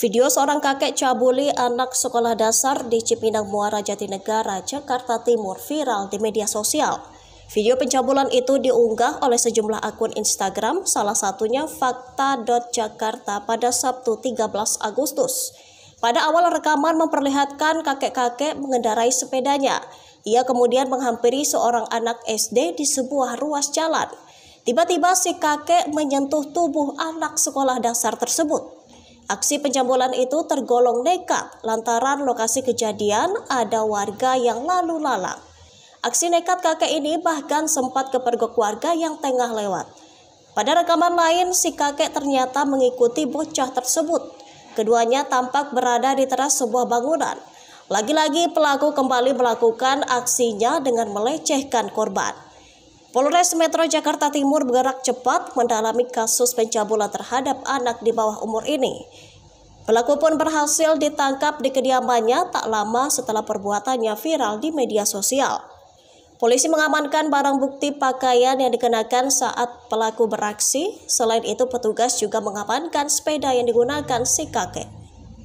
Video seorang kakek cabuli anak sekolah dasar di Cipinang Muara Jatinegara, Jakarta Timur viral di media sosial. Video pencabulan itu diunggah oleh sejumlah akun Instagram, salah satunya fakta.jakarta pada Sabtu 13 Agustus. Pada awal rekaman memperlihatkan kakek-kakek mengendarai sepedanya. Ia kemudian menghampiri seorang anak SD di sebuah ruas jalan. Tiba-tiba si kakek menyentuh tubuh anak sekolah dasar tersebut. Aksi pencabulan itu tergolong nekat lantaran lokasi kejadian ada warga yang lalu lalang. Aksi nekat kakek ini bahkan sempat kepergok warga yang tengah lewat. Pada rekaman lain, si kakek ternyata mengikuti bocah tersebut. Keduanya tampak berada di teras sebuah bangunan. Lagi-lagi pelaku kembali melakukan aksinya dengan melecehkan korban. Polres Metro Jakarta Timur bergerak cepat mendalami kasus pencabulan terhadap anak di bawah umur ini. Pelaku pun berhasil ditangkap di kediamannya tak lama setelah perbuatannya viral di media sosial. Polisi mengamankan barang bukti pakaian yang dikenakan saat pelaku beraksi. Selain itu, petugas juga mengamankan sepeda yang digunakan si kakek.